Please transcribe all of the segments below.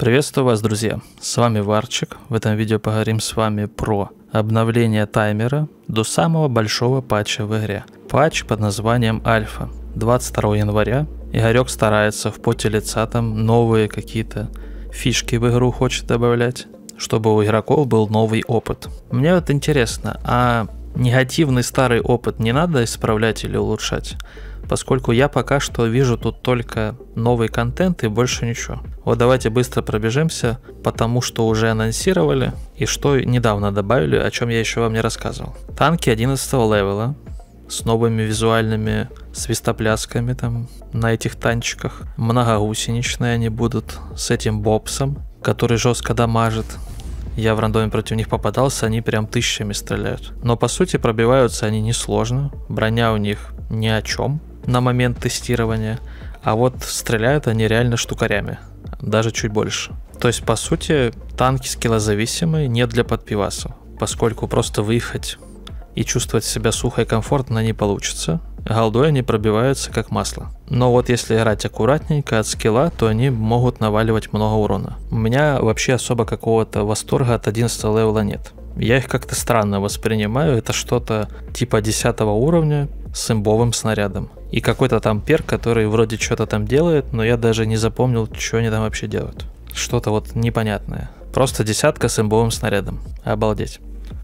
Приветствую вас, друзья! С вами Варчик. В этом видео поговорим с вами про обновление таймера до самого большого патча в игре. Патч под названием Альфа. 22 января Игорек старается в поте лица там новые какие-то фишки в игру хочет добавлять, чтобы у игроков был новый опыт. Мне вот интересно, а негативный старый опыт не надо исправлять или улучшать, поскольку я пока что вижу тут только новый контент и больше ничего. Вот давайте быстро пробежимся по тому, что уже анонсировали и что недавно добавили, о чем я еще вам не рассказывал. Танки 11 левела с новыми визуальными свистоплясками там на этих танчиках. Многогусеничные они будут с этим бобсом, который жестко дамажит я в рандоме против них попадался, они прям тысячами стреляют. Но по сути пробиваются они несложно, броня у них ни о чем на момент тестирования, а вот стреляют они реально штукарями, даже чуть больше. То есть, по сути, танки скиллозависимые не для подпивасов, поскольку просто выехать и чувствовать себя сухо и комфортно не получится. Голдой они пробиваются как масло. Но вот если играть аккуратненько от скилла, то они могут наваливать много урона. У меня вообще особо какого-то восторга от 11 левела нет. Я их как-то странно воспринимаю, это что-то типа 10 уровня с имбовым снарядом. И какой-то там перк, который вроде что-то там делает, но я даже не запомнил, что они там вообще делают. Что-то вот непонятное. Просто десятка с имбовым снарядом. Обалдеть.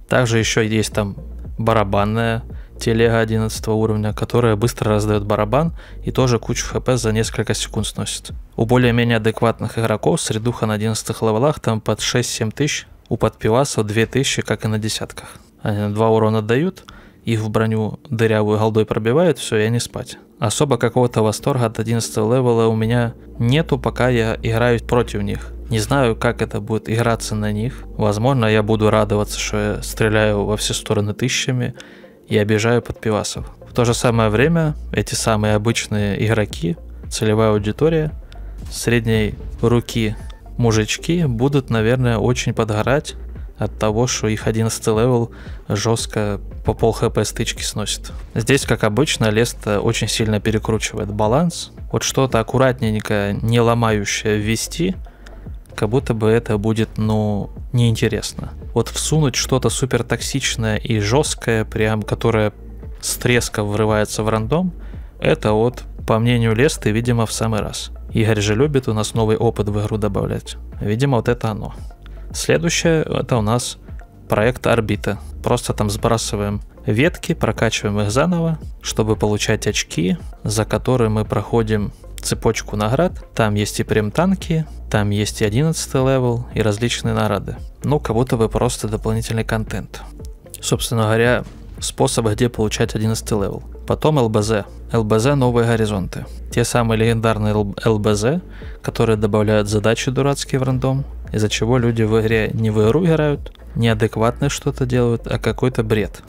Также еще есть там барабанная телега 11 уровня, которая быстро раздает барабан и тоже кучу хп за несколько секунд сносит. У более-менее адекватных игроков средуха на 11 левелах там под 6-7 тысяч, у подпивасов 2 тысячи, как и на десятках. Они 2 урона дают, их в броню дырявую голдой пробивают, все, я не спать. Особо какого-то восторга от 11 левела у меня нету, пока я играю против них. Не знаю, как это будет играться на них. Возможно, я буду радоваться, что я стреляю во все стороны тысячами и обижаю подпивасов. В то же самое время эти самые обычные игроки, целевая аудитория, средней руки мужички будут, наверное, очень подгорать от того, что их 11 левел жестко по пол хп стычки сносит. Здесь, как обычно, Леста очень сильно перекручивает баланс. Вот что-то аккуратненько, не ломающее ввести – как будто бы это будет, ну, неинтересно. Вот всунуть что-то супер токсичное и жесткое, прям, которое с треска врывается в рандом, это вот, по мнению Лесты, видимо, в самый раз. Игорь же любит у нас новый опыт в игру добавлять. Видимо, вот это оно. Следующее, это у нас проект «Орбита». Просто там сбрасываем ветки, прокачиваем их заново, чтобы получать очки, за которые мы проходим цепочку наград. Там есть и прям танки, там есть и 11 левел, и различные награды, Ну, как будто бы просто дополнительный контент. Собственно говоря, способы, где получать 11 левел. Потом ЛБЗ. ЛБЗ «Новые горизонты». Те самые легендарные ЛБЗ, которые добавляют задачи дурацкие в рандом, из-за чего люди в игре не в игру играют, неадекватно что-то делают, а какой-то бред.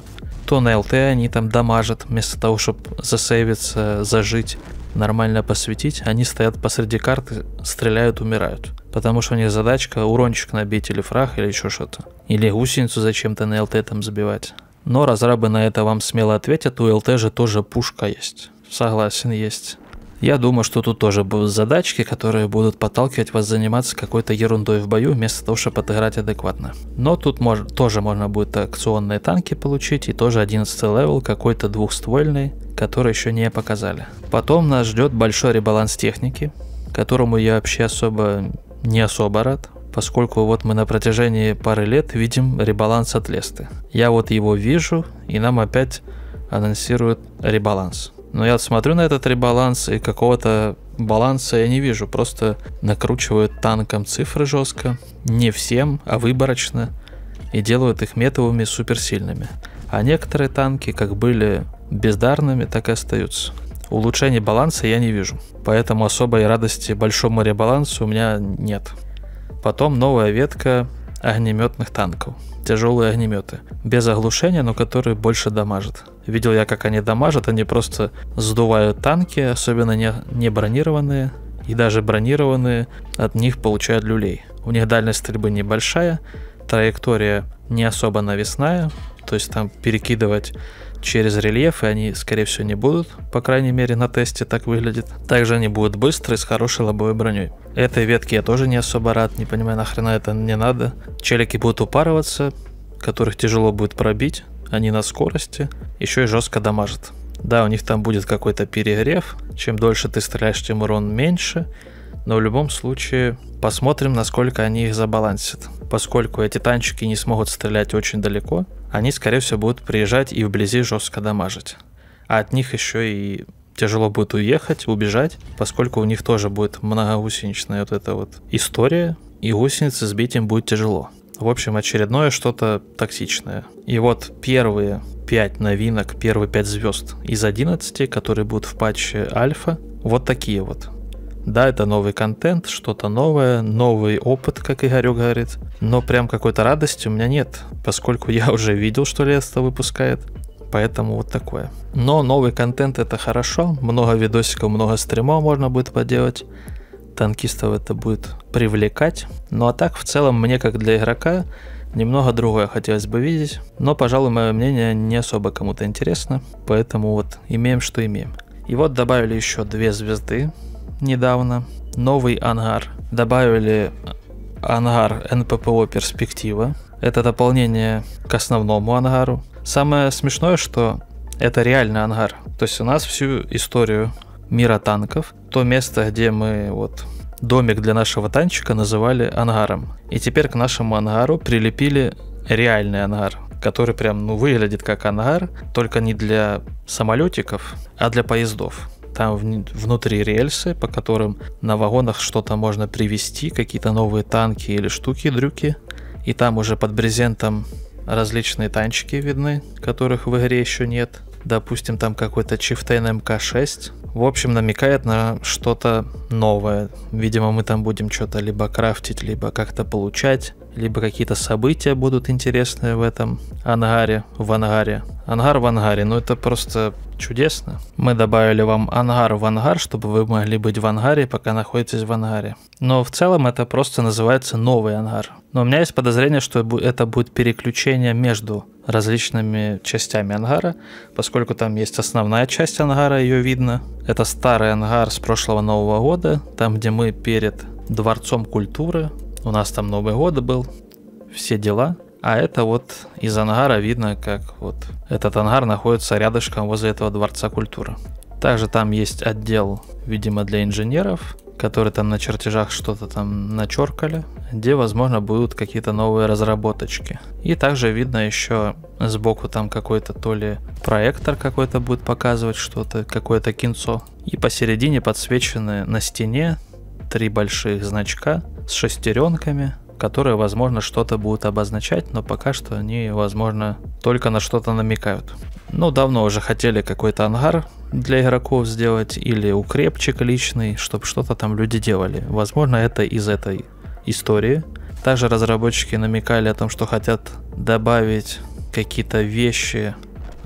То на ЛТ а они там дамажат, вместо того, чтобы засейвиться, зажить, нормально посветить, они стоят посреди карты, стреляют, умирают. Потому что у них задачка урончик набить или фраг или еще что-то. Или гусеницу зачем-то на ЛТ там забивать. Но разрабы на это вам смело ответят, у ЛТ же тоже пушка есть. Согласен, есть. Я думаю, что тут тоже будут задачки, которые будут подталкивать вас заниматься какой-то ерундой в бою, вместо того, чтобы отыграть адекватно. Но тут мож тоже можно будет акционные танки получить, и тоже 11 левел, какой-то двухствольный, который еще не показали. Потом нас ждет большой ребаланс техники, которому я вообще особо не особо рад, поскольку вот мы на протяжении пары лет видим ребаланс от Лесты. Я вот его вижу, и нам опять анонсируют ребаланс. Но я смотрю на этот ребаланс и какого-то баланса я не вижу. Просто накручивают танком цифры жестко. Не всем, а выборочно. И делают их метовыми суперсильными. А некоторые танки как были бездарными, так и остаются. Улучшения баланса я не вижу. Поэтому особой радости большому ребалансу у меня нет. Потом новая ветка огнеметных танков. Тяжелые огнеметы. Без оглушения, но которые больше дамажат. Видел я, как они дамажат. Они просто сдувают танки, особенно не, не бронированные. И даже бронированные от них получают люлей. У них дальность стрельбы небольшая, траектория не особо навесная, то есть там перекидывать через рельеф, и они, скорее всего, не будут. По крайней мере, на тесте так выглядит. Также они будут быстрые, с хорошей лобовой броней. Этой ветке я тоже не особо рад, не понимаю, нахрена это не надо. Челики будут упарываться, которых тяжело будет пробить. Они на скорости, еще и жестко дамажат. Да, у них там будет какой-то перегрев. Чем дольше ты стреляешь, тем урон меньше. Но в любом случае посмотрим, насколько они их забалансят. Поскольку эти танчики не смогут стрелять очень далеко, они, скорее всего, будут приезжать и вблизи жестко дамажить. А от них еще и тяжело будет уехать, убежать, поскольку у них тоже будет многоусеничная вот эта вот история, и гусеницы сбить им будет тяжело. В общем, очередное что-то токсичное. И вот первые 5 новинок, первые 5 звезд из 11, которые будут в патче альфа, вот такие вот. Да, это новый контент, что-то новое, новый опыт, как Игорек говорит. Но прям какой-то радости у меня нет, поскольку я уже видел, что Леста выпускает. Поэтому вот такое. Но новый контент это хорошо. Много видосиков, много стримов можно будет поделать. Танкистов это будет привлекать. Ну а так, в целом, мне как для игрока немного другое хотелось бы видеть. Но, пожалуй, мое мнение не особо кому-то интересно. Поэтому вот имеем, что имеем. И вот добавили еще две звезды недавно новый ангар. Добавили э, ангар НППО «Перспектива». Это дополнение к основному ангару. Самое смешное, что это реальный ангар. То есть у нас всю историю мира танков, то место, где мы вот домик для нашего танчика называли ангаром. И теперь к нашему ангару прилепили реальный ангар, который прям ну, выглядит как ангар, только не для самолетиков, а для поездов. Там внутри рельсы, по которым на вагонах что-то можно привезти, какие-то новые танки или штуки, дрюки. И там уже под брезентом различные танчики видны, которых в игре еще нет. Допустим, там какой-то Chieftain MK6. В общем, намекает на что-то новое. Видимо, мы там будем что-то либо крафтить, либо как-то получать либо какие-то события будут интересные в этом ангаре, в ангаре. Ангар в ангаре, ну это просто Чудесно. Мы добавили вам ангар в ангар, чтобы вы могли быть в ангаре, пока находитесь в ангаре. Но в целом это просто называется новый ангар. Но у меня есть подозрение, что это будет переключение между различными частями ангара, поскольку там есть основная часть ангара, ее видно. Это старый ангар с прошлого Нового года, там, где мы перед Дворцом культуры. У нас там Новый год был, все дела. А это вот из ангара видно, как вот этот ангар находится рядышком возле этого дворца культуры. Также там есть отдел, видимо, для инженеров, которые там на чертежах что-то там начеркали, где, возможно, будут какие-то новые разработочки. И также видно еще сбоку там какой-то то ли проектор какой-то будет показывать что-то, какое-то кинцо. И посередине подсвечены на стене три больших значка с шестеренками, которые, возможно, что-то будут обозначать, но пока что они, возможно, только на что-то намекают. Ну, давно уже хотели какой-то ангар для игроков сделать или укрепчик личный, чтобы что-то там люди делали. Возможно, это из этой истории. Также разработчики намекали о том, что хотят добавить какие-то вещи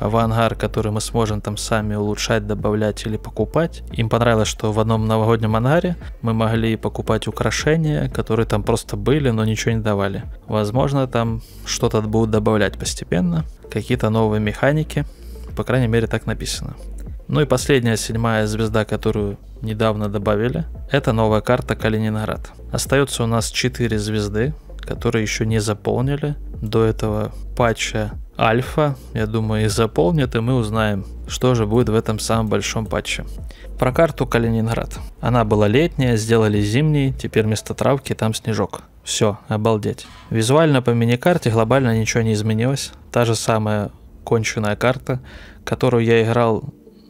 в ангар, который мы сможем там сами улучшать, добавлять или покупать. Им понравилось, что в одном новогоднем ангаре мы могли покупать украшения, которые там просто были, но ничего не давали. Возможно, там что-то будут добавлять постепенно, какие-то новые механики, по крайней мере так написано. Ну и последняя, седьмая звезда, которую недавно добавили, это новая карта Калининград. Остается у нас 4 звезды, которые еще не заполнили до этого патча альфа, я думаю, и заполнят, и мы узнаем, что же будет в этом самом большом патче. Про карту Калининград. Она была летняя, сделали зимний, теперь вместо травки там снежок. Все, обалдеть. Визуально по мини-карте глобально ничего не изменилось. Та же самая конченая карта, которую я играл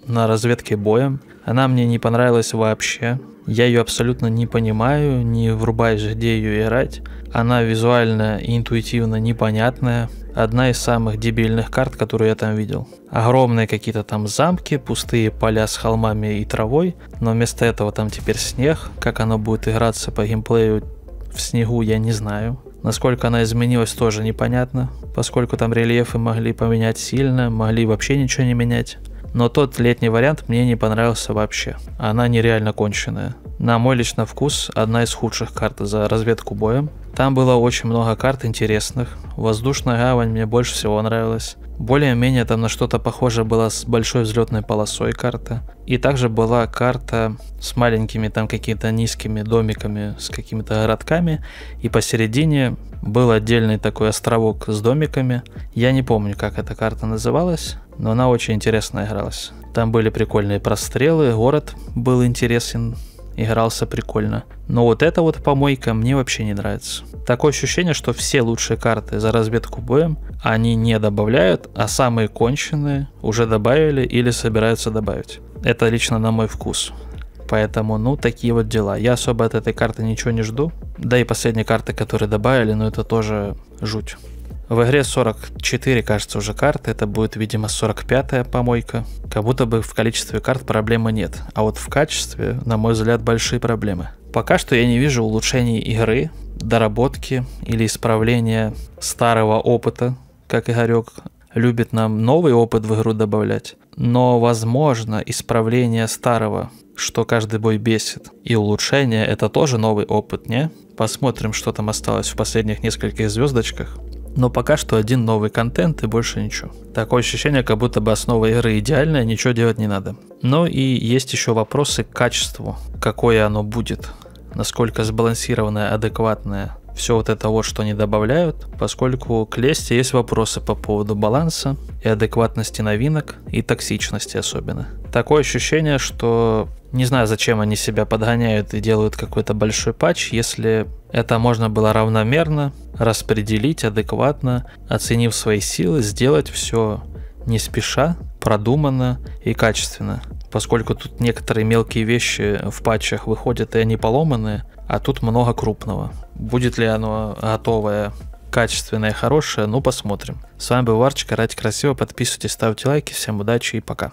на разведке боем. Она мне не понравилась вообще. Я ее абсолютно не понимаю, не врубаясь, где ее играть. Она визуально и интуитивно непонятная. Одна из самых дебильных карт, которую я там видел. Огромные какие-то там замки, пустые поля с холмами и травой, но вместо этого там теперь снег. Как она будет играться по геймплею в снегу, я не знаю. Насколько она изменилась, тоже непонятно, поскольку там рельефы могли поменять сильно, могли вообще ничего не менять но тот летний вариант мне не понравился вообще. Она нереально конченая на мой личный вкус, одна из худших карт за разведку боем. Там было очень много карт интересных. Воздушная гавань мне больше всего нравилась. Более-менее там на что-то похоже было с большой взлетной полосой карта. И также была карта с маленькими там какими-то низкими домиками, с какими-то городками. И посередине был отдельный такой островок с домиками. Я не помню, как эта карта называлась, но она очень интересно игралась. Там были прикольные прострелы, город был интересен, игрался прикольно. Но вот эта вот помойка мне вообще не нравится. Такое ощущение, что все лучшие карты за разведку боем они не добавляют, а самые конченые уже добавили или собираются добавить. Это лично на мой вкус. Поэтому, ну, такие вот дела. Я особо от этой карты ничего не жду. Да и последние карты, которые добавили, ну, это тоже жуть. В игре 44, кажется, уже карты, это будет, видимо, 45-я помойка. Как будто бы в количестве карт проблемы нет, а вот в качестве, на мой взгляд, большие проблемы. Пока что я не вижу улучшений игры, доработки или исправления старого опыта, как Игорек любит нам новый опыт в игру добавлять. Но, возможно, исправление старого, что каждый бой бесит, и улучшение — это тоже новый опыт, не? Посмотрим, что там осталось в последних нескольких звездочках но пока что один новый контент и больше ничего. Такое ощущение, как будто бы основа игры идеальная, ничего делать не надо. Но и есть еще вопросы к качеству, какое оно будет, насколько сбалансированное, адекватное, все вот это вот, что они добавляют, поскольку к лесте есть вопросы по поводу баланса и адекватности новинок и токсичности особенно. Такое ощущение, что не знаю, зачем они себя подгоняют и делают какой-то большой патч, если это можно было равномерно распределить адекватно, оценив свои силы, сделать все не спеша, продуманно и качественно. Поскольку тут некоторые мелкие вещи в патчах выходят и они поломанные а тут много крупного. Будет ли оно готовое, качественное, хорошее, ну посмотрим. С вами был Варчик, орать красиво, подписывайтесь, ставьте лайки, всем удачи и пока.